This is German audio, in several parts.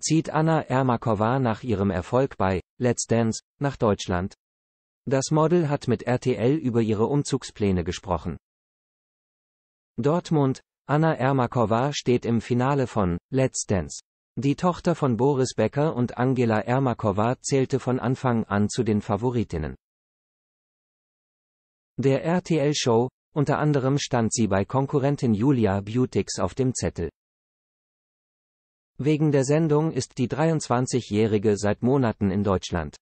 zieht Anna Ermakova nach ihrem Erfolg bei Let's Dance nach Deutschland. Das Model hat mit RTL über ihre Umzugspläne gesprochen. Dortmund, Anna Ermakova steht im Finale von Let's Dance. Die Tochter von Boris Becker und Angela Ermakova zählte von Anfang an zu den Favoritinnen. Der RTL-Show, unter anderem stand sie bei Konkurrentin Julia Butix auf dem Zettel. Wegen der Sendung ist die 23-Jährige seit Monaten in Deutschland.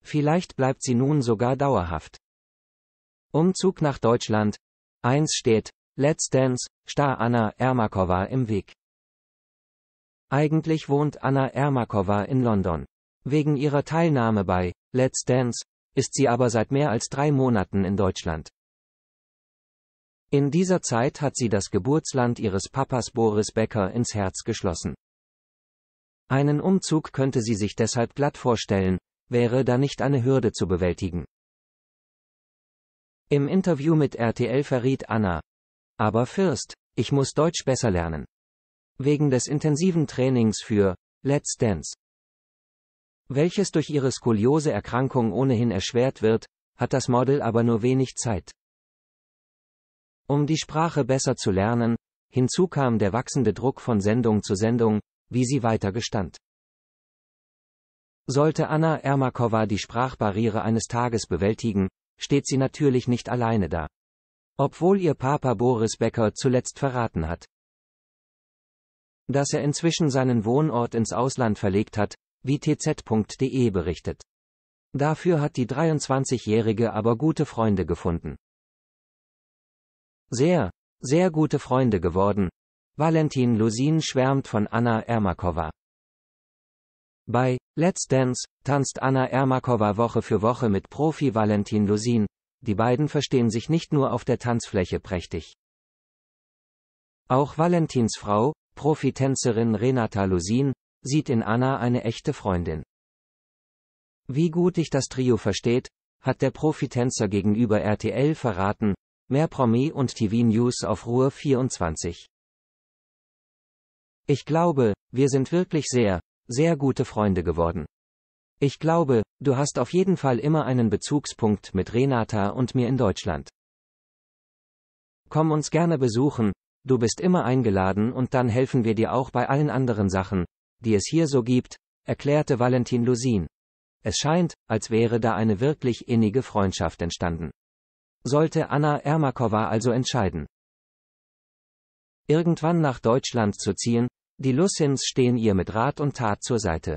Vielleicht bleibt sie nun sogar dauerhaft. Umzug nach Deutschland. 1 steht, Let's Dance, Star Anna Ermakova im Weg. Eigentlich wohnt Anna Ermakova in London. Wegen ihrer Teilnahme bei Let's Dance ist sie aber seit mehr als drei Monaten in Deutschland. In dieser Zeit hat sie das Geburtsland ihres Papas Boris Becker ins Herz geschlossen. Einen Umzug könnte sie sich deshalb glatt vorstellen, wäre da nicht eine Hürde zu bewältigen. Im Interview mit RTL verriet Anna. Aber first, ich muss Deutsch besser lernen. Wegen des intensiven Trainings für Let's Dance. Welches durch ihre skoliose Erkrankung ohnehin erschwert wird, hat das Model aber nur wenig Zeit. Um die Sprache besser zu lernen, hinzu kam der wachsende Druck von Sendung zu Sendung, wie sie weiter gestand. Sollte Anna Ermakova die Sprachbarriere eines Tages bewältigen, steht sie natürlich nicht alleine da. Obwohl ihr Papa Boris Becker zuletzt verraten hat, dass er inzwischen seinen Wohnort ins Ausland verlegt hat, wie tz.de berichtet. Dafür hat die 23-Jährige aber gute Freunde gefunden. Sehr, sehr gute Freunde geworden, Valentin Lusin schwärmt von Anna Ermakova. Bei Let's Dance tanzt Anna Ermakova Woche für Woche mit Profi Valentin Lusin. Die beiden verstehen sich nicht nur auf der Tanzfläche prächtig. Auch Valentins Frau, Profitänzerin Renata Lusin, sieht in Anna eine echte Freundin. Wie gut ich das Trio versteht, hat der Profitänzer gegenüber RTL verraten. Mehr Promi und TV News auf Ruhe 24. Ich glaube, wir sind wirklich sehr, sehr gute Freunde geworden. Ich glaube, du hast auf jeden Fall immer einen Bezugspunkt mit Renata und mir in Deutschland. Komm uns gerne besuchen, du bist immer eingeladen und dann helfen wir dir auch bei allen anderen Sachen, die es hier so gibt, erklärte Valentin Lusin. Es scheint, als wäre da eine wirklich innige Freundschaft entstanden. Sollte Anna Ermakova also entscheiden, irgendwann nach Deutschland zu ziehen, die Lussins stehen ihr mit Rat und Tat zur Seite.